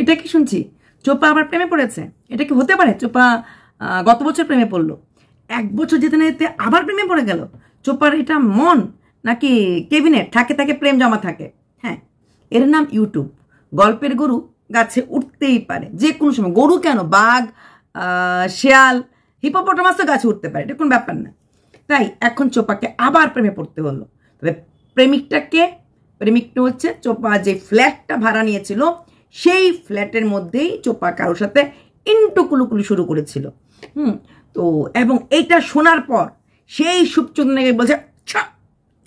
এটা কি শুনছি চোপা আবার প্রেমে পড়েছে এটা কি হতে পারে চোপা গত বছর প্রেমে পড়লো এক বছর যেতে না যেতে আবার প্রেমে পড়ে গেল চোপার এটা মন নাকি কেবিনেট থাকে থাকে প্রেম জমা থাকে হ্যাঁ এর নাম ইউটিউব গল্পের গরু গাছে উঠতেই পারে যে কোনো সময় গরু কেন বাঘ শেয়াল হিপোপটামাসও তো গাছে উঠতে পারে এটা কোনো ব্যাপার না তাই এখন চোপাকে আবার প্রেমে পড়তে হলো তবে প্রেমিকটাকে প্রেমিকটা হচ্ছে চোপা যে ফ্ল্যাটটা ভাড়া নিয়েছিল সেই ফ্ল্যাটের মধ্যেই চোপা কারোর সাথে ইন্টু কুলুকুলি শুরু করেছিল হুম তো এবং এইটা শোনার পর সেই সুপচন্দ্রকে বলছে ছা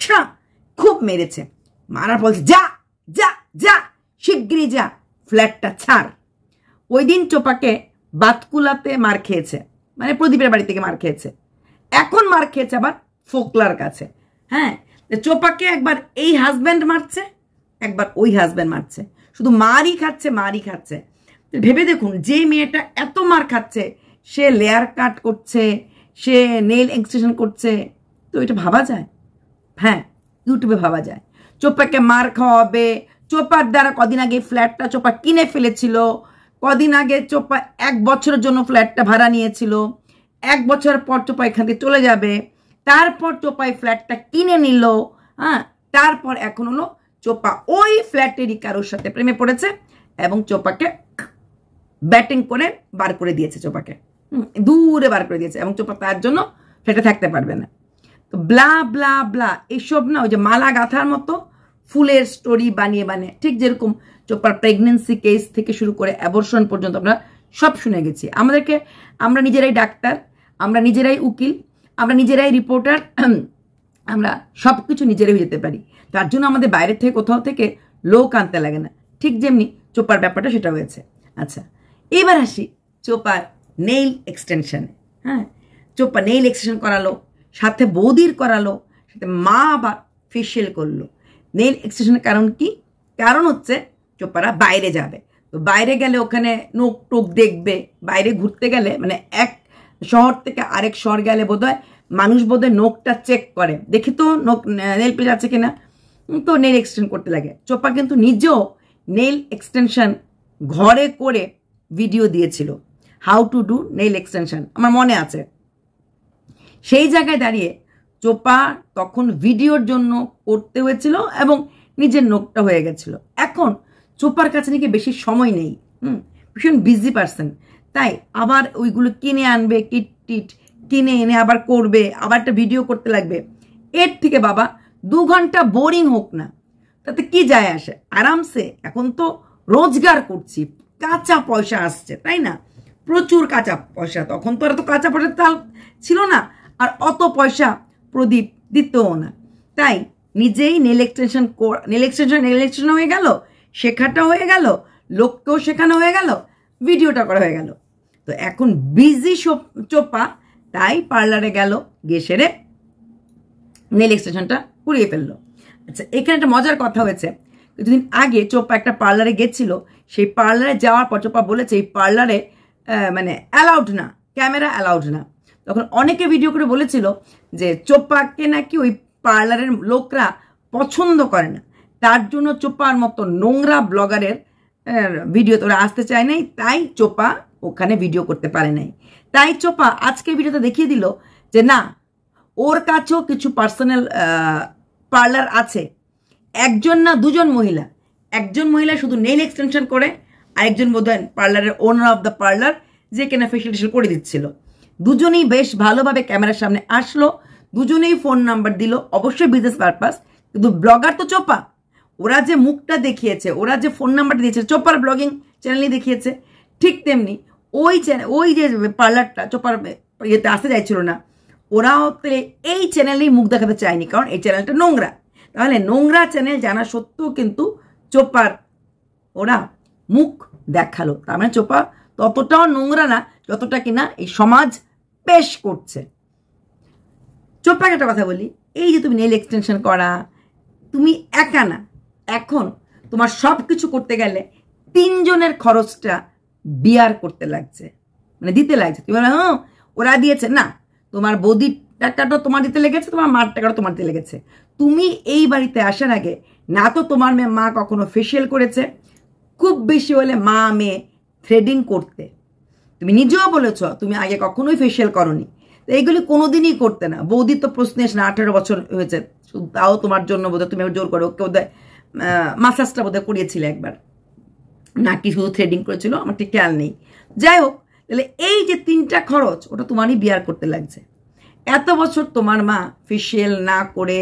ছা খুব মেরেছে মারার বলছে যা যা যা শিগগিরি যা ফ্ল্যাটটা ছাড় ওই দিন চোপাকে বাতকুলাতে মার খেয়েছে মানে প্রদীপের বাড়ি থেকে মার খেয়েছে এখন মার খেয়েছে আবার ফোকলার কাছে হ্যাঁ চোপাকে একবার এই হাজব্যান্ড মারছে একবার ওই হাজব্যান্ড মারছে শুধু মারই খাচ্ছে মারই খাচ্ছে ভেবে দেখুন যে মেয়েটা এত মার খাচ্ছে সে লেয়ার কাট করছে সে নেল এক্সটেশন করছে তো এটা ভাবা যায় হ্যাঁ ইউটিউবে ভাবা যায় চোপাকে মার খাওয়াবে চোপার দ্বারা কদিন আগে ফ্ল্যাটটা চোপা কিনে ফেলেছিল কদিন আগে চোপা এক বছরের জন্য ফ্ল্যাটটা ভাড়া নিয়েছিল এক বছর পর চোপা এখান থেকে চলে যাবে তারপর চোপাই ফ্ল্যাটটা কিনে নিল হ্যাঁ তারপর এখন হলো চোপা ওই ফ্ল্যাটেরই কারোর সাথে প্রেমে পড়েছে এবং চোপাকে ব্যাটিং করে বার করে দিয়েছে চোপাকে দূরে বার করে দিয়েছে এবং চোপা তার জন্য ফ্ল্যাটে থাকতে পারবে না তো ব্লা ব্লা ব্লা এসব না ওই যে মালা গাঁথার মতো ফুলের স্টোরি বানিয়ে বানিয়ে ঠিক যেরকম চোপার প্রেগনেন্সি কেস থেকে শুরু করে অ্যাবর্শন পর্যন্ত আমরা সব শুনে গেছি আমাদেরকে আমরা নিজেরাই ডাক্তার আমরা নিজেরাই উকিল আমরা নিজেরাই রিপোর্টার আমরা সব কিছু নিজেরাই হয়ে যেতে পারি তার জন্য আমাদের বাইরের থেকে কোথাও থেকে লোক আনতে লাগে না ঠিক যেমনি চোপার ব্যাপারটা সেটা হয়েছে আচ্ছা এবার আসি চোপার নেইল এক্সটেনশানে হ্যাঁ চোপা নেইল এক্সটেনশন করালো সাথে বৌদির করালো সাথে মা আবার ফেসিয়াল করলো নেইল এক্সটেনশনের কারণ কি কারণ হচ্ছে চোপারা বাইরে যাবে তো বাইরে গেলে ওখানে নোক টোক দেখবে বাইরে ঘুরতে গেলে মানে এক শহর থেকে আরেক শহর গেলে বোধহয় মানুষ বোধহয় নোকটা চেক করে দেখি তো নোক নেল পেজ আছে কিনা তো নেল এক্সটেন্ড করতে লাগে চোপা কিন্তু নিজেও নেল এক্সটেনশন ঘরে করে ভিডিও দিয়েছিল how to do nail extension আমার মনে আছে সেই জায়গায় দাঁড়িয়ে চোপা তখন ভিডিওর জন্য করতে হয়েছিল এবং নিজের নোখটা হয়ে গেছিল এখন চোপার কাছে নাকি বেশি সময় নেই হুম ভীষণ বিজি পারসন তাই আবার ওইগুলো কিনে আনবে কিট টিট কিনে এনে আবার করবে আবার একটা ভিডিও করতে লাগবে এর থেকে বাবা দু ঘন্টা বোরিং হোক না তাতে কি যায় আসে আরামসে এখন তো রোজগার করছি কাঁচা পয়সা আসছে তাই না প্রচুর কাঁচা পয়সা তখন তো আর তো কাঁচা পয়সা তাল ছিল না আর অত পয়সা প্রদীপ দিতেও না তাই নিজেই nail extension nail extension extension হয়ে গেল শেখাটা হয়ে গেল লোককেও শেখানো হয়ে গেল ভিডিওটা করা হয়ে গেল তো এখন বিজি চোপা তাই পার্লারে গেল গেসেরে নেল এক্সটেনশনটা উড়িয়ে ফেললো আচ্ছা এখানে একটা মজার কথা হয়েছে কিছুদিন আগে চোপা একটা পার্লারে গেছিল সেই পার্লারে যাওয়ার পর চোপা বলেছে এই পার্লারে মানে অ্যালাউড না ক্যামেরা অ্যালাউড না তখন অনেকে ভিডিও করে বলেছিল যে চোপাকে নাকি ওই পার্লারের লোকরা পছন্দ করে না তার জন্য চোপার মতো নোংরা ব্লগারের ভিডিও তোরা আসতে চায় নাই তাই চোপা ওখানে ভিডিও করতে পারে নাই তাই চোপা আজকে ভিডিওতে দেখিয়ে দিল যে না ওর কাছেও কিছু পার্সোনাল পার্লার আছে একজন না দুজন মহিলা একজন মহিলা শুধু নেইল এক্সটেনশন করে আরেকজন বোধ হয় পার্লারের ওনার অফ দ্য পার্লার যে কেনা ফেসিলিটেশন করে দিচ্ছিল দুজনেই বেশ ভালোভাবে ক্যামেরার সামনে আসলো দুজনেই ফোন নাম্বার দিল অবশ্যই বিজনেস পারপাস কিন্তু ব্লগার তো চোপা ওরা যে মুখটা দেখিয়েছে ওরা যে ফোন নাম্বারটা দিয়েছে চোপার ব্লগিং চ্যানেলই দেখিয়েছে ঠিক তেমনি ওই চ্যানেল ওই যে পার্লারটা চোপার ইয়েতে আসতে চাইছিল না ওরাও এই চ্যানেলেই মুখ দেখাতে চায়নি কারণ এই চ্যানেলটা নোংরা তাহলে নোংরা চ্যানেল জানা সত্ত্বেও কিন্তু চোপার ওরা মুখ দেখালো তার মানে চোপা ততটাও নোংরা না যতটা কিনা এই সমাজ পেশ করছে চোপাকে একটা কথা বলি এই যে তুমি নেল এক্সটেনশন করা তুমি একা না এখন তোমার সব কিছু করতে গেলে তিনজনের খরচটা বিয়ার করতে লাগছে মানে দিতে লাগছে তুমি হ্যাঁ ওরা দিয়েছে না তোমার বৌদির টাকাটা তোমার দিতে লেগেছে তোমার মার টাকাটা তোমার দিতে লেগেছে তুমি এই বাড়িতে আসার আগে না তো তোমার মেয়ে মা কখনো ফেসিয়াল করেছে খুব বেশি হলে মা মেয়ে থ্রেডিং করতে তুমি নিজেও বলেছ তুমি আগে কখনোই ফেসিয়াল করনি তো এইগুলি কোনোদিনই করতে না বৌদি তো প্রশ্ন এসে না আঠেরো বছর হয়েছে তাও তোমার জন্য বোধহয় তুমি জোর করে ওকে বোধহয় মাসাজটা বোধহয় করিয়েছিলে একবার নাকি শুধু থ্রেডিং করেছিল আমার ঠিক খেয়াল নেই যাই হোক তাহলে এই যে তিনটা খরচ ওটা তোমারই বিয়ার করতে লাগছে এত বছর তোমার মা ফেসিয়াল না করে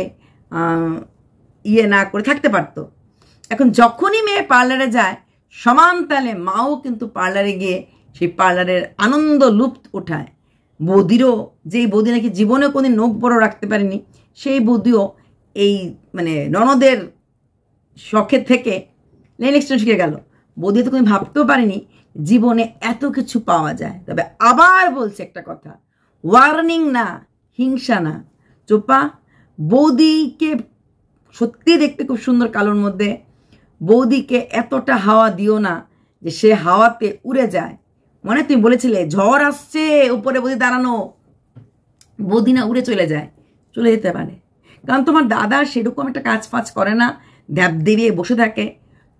ইয়ে না করে থাকতে পারতো এখন যখনই মেয়ে পার্লারে যায় সমান তালে মাও কিন্তু পার্লারে গিয়ে সেই পার্লারের আনন্দ লুপ্ত ওঠায় বৌদিরও যেই বৌদি নাকি জীবনে কোনোদিন নখ বড় রাখতে পারেনি সেই বৌদিও এই মানে ননদের শখের থেকে লেন এক্সটেনশন শিখে গেল বৌদি তো কোনো ভাবতেও পারেনি জীবনে এত কিছু পাওয়া যায় তবে আবার বলছে একটা কথা ওয়ার্নিং না হিংসা না চোপা বৌদিকে সত্যি দেখতে খুব সুন্দর কালোর মধ্যে বৌদিকে এতটা হাওয়া দিও না যে সে হাওয়াতে উড়ে যায় মনে তুমি বলেছিলে ঝড় আসছে উপরে বৌদি দাঁড়ানো বৌদি না উড়ে চলে যায় চলে যেতে পারে কারণ তোমার দাদা সেরকম একটা কাজ ফাজ করে না ধ্যাপ দেরিয়ে বসে থাকে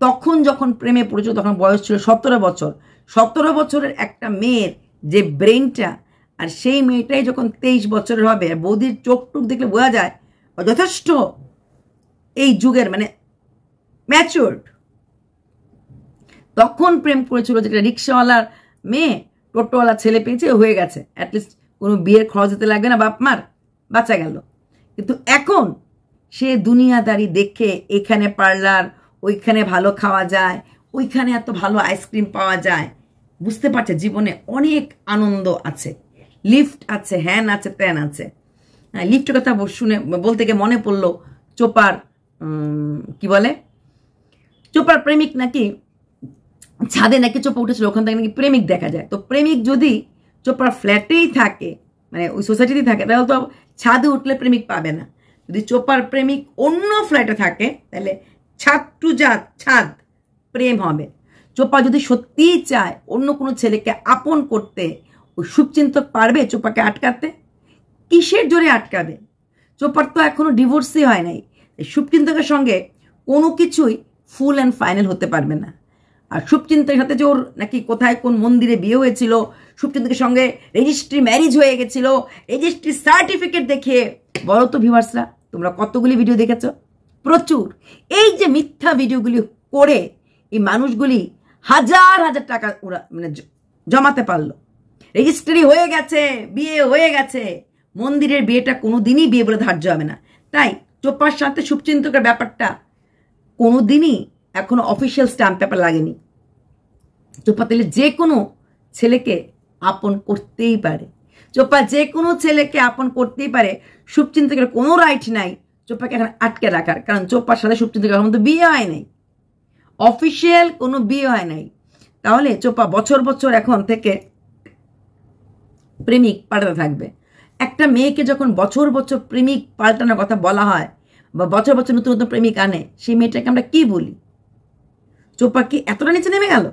তখন যখন প্রেমে পড়েছিল তখন বয়স ছিল সতেরো বছর সতেরো বছরের একটা মেয়ের যে ব্রেনটা আর সেই মেয়েটাই যখন তেইশ বছরের হবে আর বৌদির চোখ টুক দেখলে বোঝা যায় যথেষ্ট এই যুগের মানে ম্যাচিওর্ড তখন প্রেম করেছিল যেটা রিক্সাওয়ালার মেয়ে টোটোওয়ালা ছেলে পেয়েছে হয়ে গেছে অ্যাটলিস্ট কোনো বিয়ের খরচ হতে লাগবে না বাপ মার বাঁচা গেল কিন্তু এখন সে দুনিয়াদারি দেখে এখানে পার্লার ওইখানে ভালো খাওয়া যায় ওইখানে এত ভালো আইসক্রিম পাওয়া যায় বুঝতে পারছে জীবনে অনেক আনন্দ আছে লিফট আছে হ্যান আছে ত্যান আছে লিফটের হ্যাঁ, কথা শুনে বলতে গিয়ে মনে পড়লো চোপার কি বলে চোপার প্রেমিক নাকি ছাদে নাকি চোপা উঠেছিল ওখান থেকে নাকি প্রেমিক দেখা যায় তো প্রেমিক যদি চোপার ফ্ল্যাটেই থাকে মানে ওই সোসাইটিতেই থাকে তাহলে তো ছাদে উঠলে প্রেমিক পাবে না যদি চোপার প্রেমিক অন্য ফ্ল্যাটে থাকে তাহলে ছাদ টু জাত ছাদ প্রেম হবে চোপা যদি সত্যিই চায় অন্য কোনো ছেলেকে আপন করতে ও শুভচিন্তক পারবে চোপাকে আটকাতে কিসের জোরে আটকাবে চোপার তো এখনও ডিভোর্সই হয় নাই শুভচিন্তকের সঙ্গে কোনো কিছুই ফুল অ্যান্ড ফাইনাল হতে পারবে না আর শুভচিন্তের সাথে যে ওর নাকি কোথায় কোন মন্দিরে বিয়ে হয়েছিল শুভচিন্তকের সঙ্গে রেজিস্ট্রি ম্যারিজ হয়ে গেছিল রেজিস্ট্রি সার্টিফিকেট দেখে বলো তো ভিভার্সরা তোমরা কতগুলি ভিডিও দেখেছো প্রচুর এই যে মিথ্যা ভিডিওগুলি করে এই মানুষগুলি হাজার হাজার টাকা ওরা মানে জমাতে পারলো রেজিস্ট্রি হয়ে গেছে বিয়ে হয়ে গেছে মন্দিরের বিয়েটা কোনো দিনই বিয়ে বলে ধার্য হবে না তাই চোপার সাথে শুভচিন্তকের ব্যাপারটা কোনো দিনই এখনো অফিসিয়াল স্ট্যাম্প পেপার লাগেনি চোপা তাহলে যে কোনো ছেলেকে আপন করতেই পারে চোপা যে কোনো ছেলেকে আপন করতেই পারে শুভচিন্তকের কোনো রাইট নাই চোপাকে এখন আটকে রাখার কারণ চোপার সাথে সুপ্রিম থেকে মধ্যে বিয়ে হয় নাই অফিসিয়াল কোনো বিয়ে হয় নাই তাহলে চোপা বছর বছর এখন থেকে প্রেমিক পাল্টাতে থাকবে একটা মেয়েকে যখন বছর বছর প্রেমিক পাল্টানোর কথা বলা হয় বা বছর বছর নতুন নতুন প্রেমিক আনে সেই মেয়েটাকে আমরা কি বলি চোপা কি এতটা নিচে নেমে গেল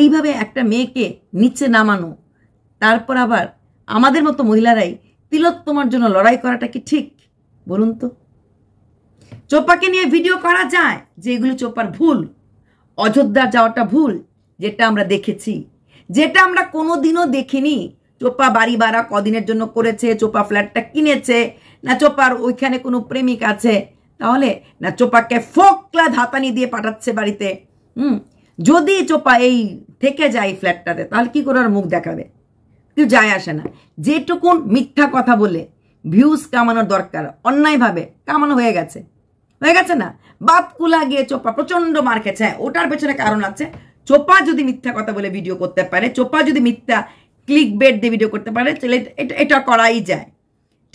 এইভাবে একটা মেয়েকে নিচে নামানো তারপর আবার আমাদের মতো মহিলারাই তিলোত্তমার জন্য লড়াই করাটা কি ঠিক বলুন তো চোপাকে নিয়ে ভিডিও করা যায় যে এগুলো চোপার ভুল অযোধ্যা যাওয়াটা ভুল যেটা আমরা দেখেছি যেটা আমরা কোনো দিনও দেখিনি চোপা বাড়ি ভাড়া কদিনের জন্য করেছে চোপা ফ্ল্যাটটা কিনেছে না চোপার ওইখানে কোনো প্রেমিক আছে তাহলে না চোপাকে ফোকলা ধাতানি দিয়ে পাঠাচ্ছে বাড়িতে হুম যদি চোপা এই থেকে যায় ফ্ল্যাটটাতে তাহলে কি করে আর মুখ দেখাবে কিছু যায় আসে না যেটুকুন মিথ্যা কথা বলে ভিউজ কামানোর দরকার অন্যায়ভাবে কামানো হয়ে গেছে হয়ে গেছে না বাতকুলা গিয়ে চোপা প্রচন্ড মার খেয়েছে হ্যাঁ ওটার পেছনে কারণ আছে চোপা যদি মিথ্যা কথা বলে ভিডিও করতে পারে চোপা যদি মিথ্যা ক্লিক বেড দিয়ে ভিডিও করতে পারে তাহলে এটা এটা করাই যায়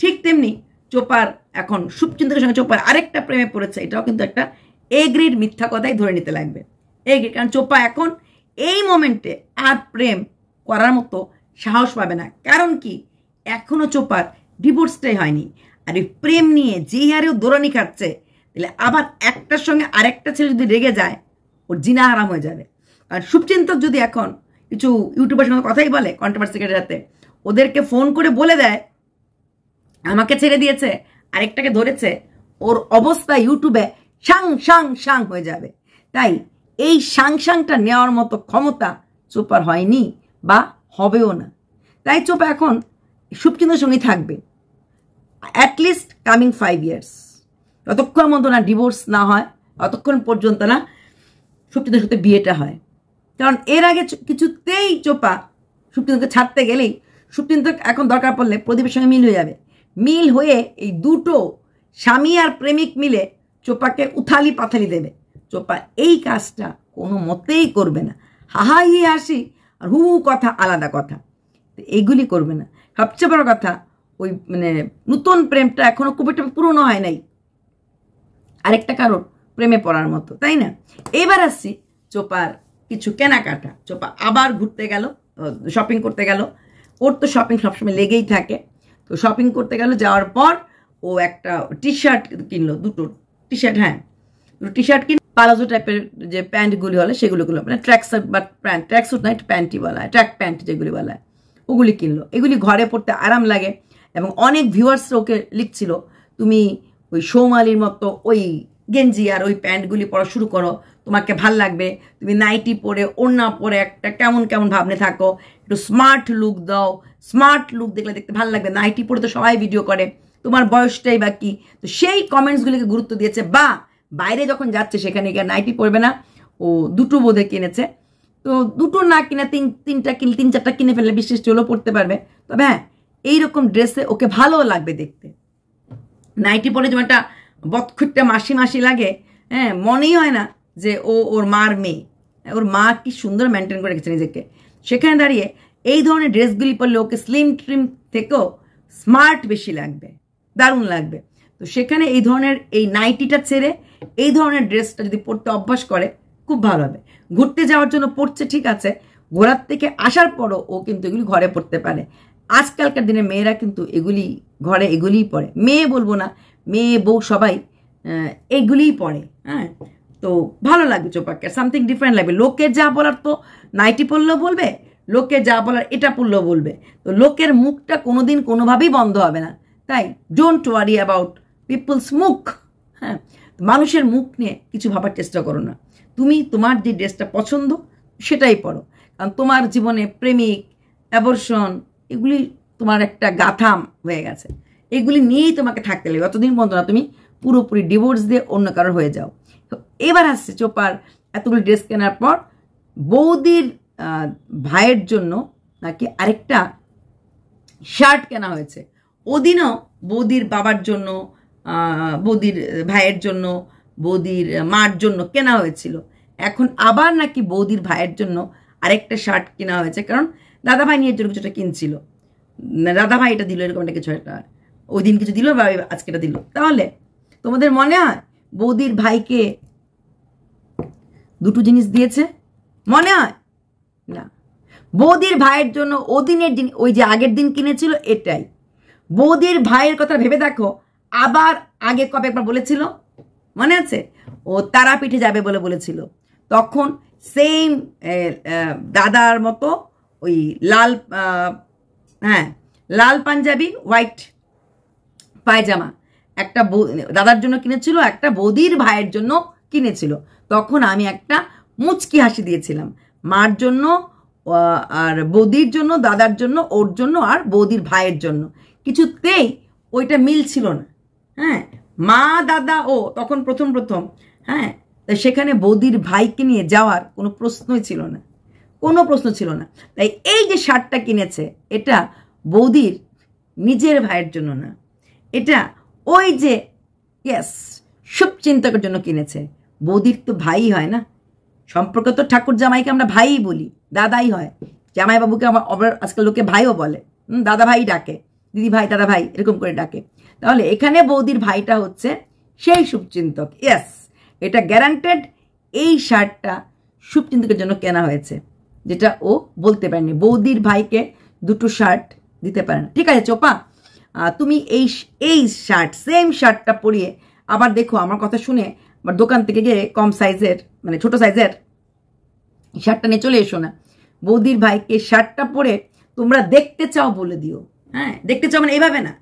ঠিক তেমনি চোপার এখন শুভচিন্তার সঙ্গে চোপার আরেকটা প্রেমে পড়েছে এটাও কিন্তু একটা এগ্রির মিথ্যা কথাই ধরে নিতে লাগবে এগ্রি কারণ চোপা এখন এই মোমেন্টে আর প্রেম করার মতো সাহস পাবে না কারণ কি এখনও চোপার ডিভোর্সটাই হয়নি আর ওই প্রেম নিয়ে যেই হারে ও দৌড়ানি খাচ্ছে তাহলে আবার একটার সঙ্গে আরেকটা ছেলে যদি রেগে যায় ওর জিনা হারাম হয়ে যাবে কারণ শুভচিন্তক যদি এখন কিছু ইউটিউবের সঙ্গে কথাই বলে কন্ট্রোভার্সি ক্রিয়েটারতে ওদেরকে ফোন করে বলে দেয় আমাকে ছেড়ে দিয়েছে আরেকটাকে ধরেছে ওর অবস্থা ইউটিউবে সাং সাং সাং হয়ে যাবে তাই এই সাং সাংটা নেওয়ার মতো ক্ষমতা চোপার হয়নি বা হবেও না তাই চোপা এখন শুভচিন্তর সঙ্গেই থাকবে অ্যাটলিস্ট কামিং ফাইভ ইয়ার্স যতক্ষণ মতো না ডিভোর্স না হয় অতক্ষণ পর্যন্ত না সুপ্রিতার সাথে বিয়েটা হয় কারণ এর আগে কিছুতেই চোপা সুপ্রিন্তকে ছাড়তে গেলেই সুপ্রিন্ত এখন দরকার পড়লে প্রদীপের সঙ্গে মিল হয়ে যাবে মিল হয়ে এই দুটো স্বামী আর প্রেমিক মিলে চোপাকে উথালি পাথালি দেবে চোপা এই কাজটা কোনো মতেই করবে না হাহা হি হাসি আর হু কথা আলাদা কথা তো এইগুলি করবে না সবচেয়ে বড় কথা ওই মানে নূতন প্রেমটা এখনো খুব একটা পুরনো হয় নাই আরেকটা কারণ প্রেমে পড়ার মতো তাই না এবার আসছি চোপার কিছু কেনাকাটা চোপা আবার ঘুরতে গেল শপিং করতে গেল ওর তো শপিং সবসময় লেগেই থাকে তো শপিং করতে গেল যাওয়ার পর ও একটা টি শার্ট কিনলো দুটো টি শার্ট হ্যাঁ দুটো টি শার্ট কিন পালাজো টাইপের যে প্যান্টগুলি হলে সেগুলো কিনলো মানে ট্র্যাক শার্ট বা প্যান্ট ট্র্যাক স্যুট না প্যান্টই বলা হয় ট্র্যাক প্যান্ট যেগুলি বলা হয় ওগুলি কিনলো এগুলি ঘরে পড়তে আরাম লাগে এবং অনেক ভিউয়ার্স ওকে লিখছিল তুমি ওই সৌমালির মতো ওই গেঞ্জি আর ওই প্যান্টগুলি পরা শুরু করো তোমাকে ভাল লাগবে তুমি নাইটি পরে ওড়না পরে একটা কেমন কেমন ভাবনে থাকো একটু স্মার্ট লুক দাও স্মার্ট লুক দেখলে দেখতে ভাল লাগবে নাইটি পরে তো সবাই ভিডিও করে তোমার বয়সটাই বা কী তো সেই কমেন্টসগুলিকে গুরুত্ব দিয়েছে বা বাইরে যখন যাচ্ছে সেখানে গিয়ে নাইটি পরবে না ও দুটো বোধে কিনেছে তো দুটো না কিনা তিন তিনটা কিনে তিন চারটা কিনে ফেললে বিশিষ্ট হলেও পড়তে পারবে তবে হ্যাঁ এইরকম ড্রেসে ওকে ভালো লাগবে দেখতে নাইটি পরে যেমন একটা বৎখুটটা মাসি মাসি লাগে হ্যাঁ মনেই হয় না যে ও ওর মার মেয়ে ওর মা কি সুন্দর মেনটেন করে রেখেছে নিজেকে সেখানে দাঁড়িয়ে এই ধরনের ড্রেসগুলি পরলে ওকে স্লিম ট্রিম থেকেও স্মার্ট বেশি লাগবে দারুণ লাগবে তো সেখানে এই ধরনের এই নাইটিটা ছেড়ে এই ধরনের ড্রেসটা যদি পরতে অভ্যাস করে খুব ভালো হবে ঘুরতে যাওয়ার জন্য পড়ছে ঠিক আছে ঘোরার থেকে আসার পরও ও কিন্তু এগুলি ঘরে পড়তে পারে আজকালকার দিনে মেয়েরা কিন্তু এগুলি ঘরে এগুলিই পড়ে মেয়ে বলবো না মেয়ে বউ সবাই এগুলিই পড়ে হ্যাঁ তো ভালো লাগবে চোপাকে সামথিং ডিফারেন্ট লাগবে লোকের যা বলার তো নাইটি পড়লেও বলবে লোকে যা বলার এটা পড়লেও বলবে তো লোকের মুখটা কোনোদিন কোনোভাবেই বন্ধ হবে না তাই ডোন্ট ওয়ারি অ্যাবাউট পিপলস মুখ হ্যাঁ মানুষের মুখ নিয়ে কিছু ভাবার চেষ্টা করো না তুমি তোমার যে ড্রেসটা পছন্দ সেটাই পড়ো কারণ তোমার জীবনে প্রেমিক অ্যাবর্ষণ এগুলি তোমার একটা গাথাম হয়ে গেছে এগুলি নিয়েই তোমাকে থাকতে লাগবে অতদিন পর্যন্ত না তুমি পুরোপুরি ডিভোর্স দিয়ে অন্য কারোর হয়ে যাও এবার আসছে চোপার এতগুলি ড্রেস কেনার পর বৌদির ভাইয়ের জন্য নাকি আরেকটা শার্ট কেনা হয়েছে ওদিনও বৌদির বাবার জন্য বৌদির ভাইয়ের জন্য বৌদির মার জন্য কেনা হয়েছিল এখন আবার নাকি বৌদির ভাইয়ের জন্য আরেকটা শার্ট কেনা হয়েছে কারণ দাদাভাই নিয়ে দুর্গোটা কিনছিল দাদাভাই এটা দিল এরকম একটা কিছু একটা ওই দিন কিছু দিল বা আজকে এটা দিল তাহলে তোমাদের মনে হয় বৌদির ভাইকে দুটো জিনিস দিয়েছে মনে হয় না বৌদির ভাইয়ের জন্য ওদিনের দিন ওই যে আগের দিন কিনেছিল এটাই বৌদির ভাইয়ের কথা ভেবে দেখো আবার আগে কবে একবার বলেছিল মনে আছে ও তারাপীঠে যাবে বলে বলেছিল তখন সেম দাদার মতো ওই লাল হ্যাঁ লাল পাঞ্জাবি হোয়াইট পায়জামা একটা দাদার জন্য কিনেছিল একটা বৌদির ভাইয়ের জন্য কিনেছিল তখন আমি একটা মুচকি হাসি দিয়েছিলাম মার জন্য আর বৌদির জন্য দাদার জন্য ওর জন্য আর বৌদির ভাইয়ের জন্য কিছুতেই ওইটা মিল ছিল না হ্যাঁ মা দাদা ও তখন প্রথম প্রথম হ্যাঁ সেখানে বৌদির ভাইকে নিয়ে যাওয়ার কোনো প্রশ্নই ছিল না কোনো প্রশ্ন ছিল না তাই এই যে শার্টটা কিনেছে এটা বৌদির নিজের ভাইয়ের জন্য না এটা ওই যে ইয়াস চিন্তকের জন্য কিনেছে বৌদির তো ভাই হয় না সম্পর্ক তো ঠাকুর জামাইকে আমরা ভাইই বলি দাদাই হয় জামাইবাবুকে আমার আজকাল লোকে ভাইও বলে দাদা ভাই ডাকে দিদি ভাই দাদা ভাই এরকম করে ডাকে তাহলে এখানে বৌদির ভাইটা হচ্ছে সেই সুপচিন্তক ইয়াস এটা গ্যারান্টেড এই শার্টটা সুপচিন্তকের জন্য কেনা হয়েছে যেটা ও বলতে পারেনি বৌদির ভাইকে দুটো শার্ট দিতে পারে না ঠিক আছে চোপা তুমি এই এই শার্ট সেম শার্টটা পরিয়ে আবার দেখো আমার কথা শুনে আবার দোকান থেকে গিয়ে কম সাইজের মানে ছোট সাইজের শার্টটা নিয়ে চলে এসো না বৌদির ভাইকে শার্টটা পরে তোমরা দেখতে চাও বলে দিও হ্যাঁ দেখতে চাও মানে এইভাবে না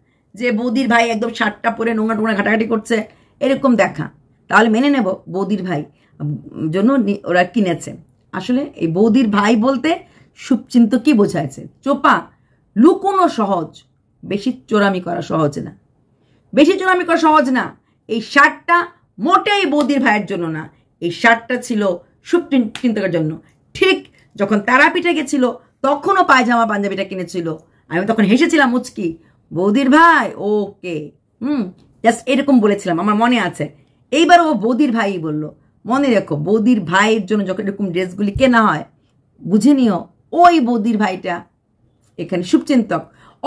যে বৌদির ভাই একদম শার্টটা পরে নোংরা টোংরা ঘাটাঘাটি করছে এরকম দেখা তাহলে মেনে নেব বৌদির ভাই জন্য ওরা কিনেছে আসলে এই বৌদির ভাই বলতে সুপচিন্ত কি বোঝাইছে চোপা লুকোনো সহজ বেশি চোরামি করা সহজ না বেশি চোরামি করা সহজ না এই শার্টটা মোটেই বৌদির ভাইয়ের জন্য না এই শার্টটা ছিল সুপচিন্তকের জন্য ঠিক যখন তারাপিঠে গেছিল তখনও পায়জামা পাঞ্জাবিটা কিনেছিল আমি তখন হেসেছিলাম মুচকি বৌদির ভাই ওকে হুম জাস্ট এরকম বলেছিলাম আমার মনে আছে এইবার ও বৌদির ভাই বলল মনে রেখো বৌদির ভাইয়ের জন্য যখন এরকম ড্রেসগুলি কেনা হয় বুঝে নিও ওই বৌদির ভাইটা এখানে শুভচিন্তক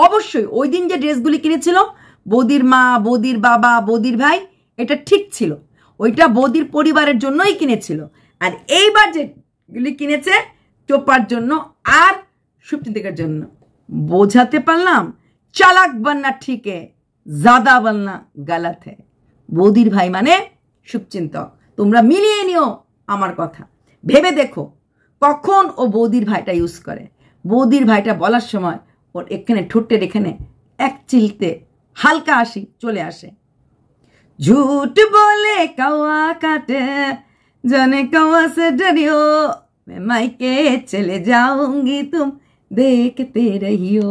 অবশ্যই ওই দিন যে ড্রেসগুলি কিনেছিল বৌদির মা বৌদির বাবা বৌদির ভাই এটা ঠিক ছিল ওইটা বৌদির পরিবারের জন্যই কিনেছিল আর এইবার যেগুলি কিনেছে চোপার জন্য আর শুভচিন্তকের জন্য বোঝাতে পারলাম চালাক বান্না ঠিকে জাদা বান্না গালাতে বৌদির ভাই মানে শুভচিন্তক তোমরা মিলিয়ে নিও আমার কথা ভেবে দেখো কখন ও বৌদির ভাইটা ইউজ করে বৌদির ভাইটা বলার সময় ওর এখানে ঠোঁটের এখানে এক চিলতে হালকা আসি চলে আসে ঝুট বলে কাওয়া কাটে জনে কাওয়া সে ডরিও মাইকে চলে चले তুম দেখতে রহিও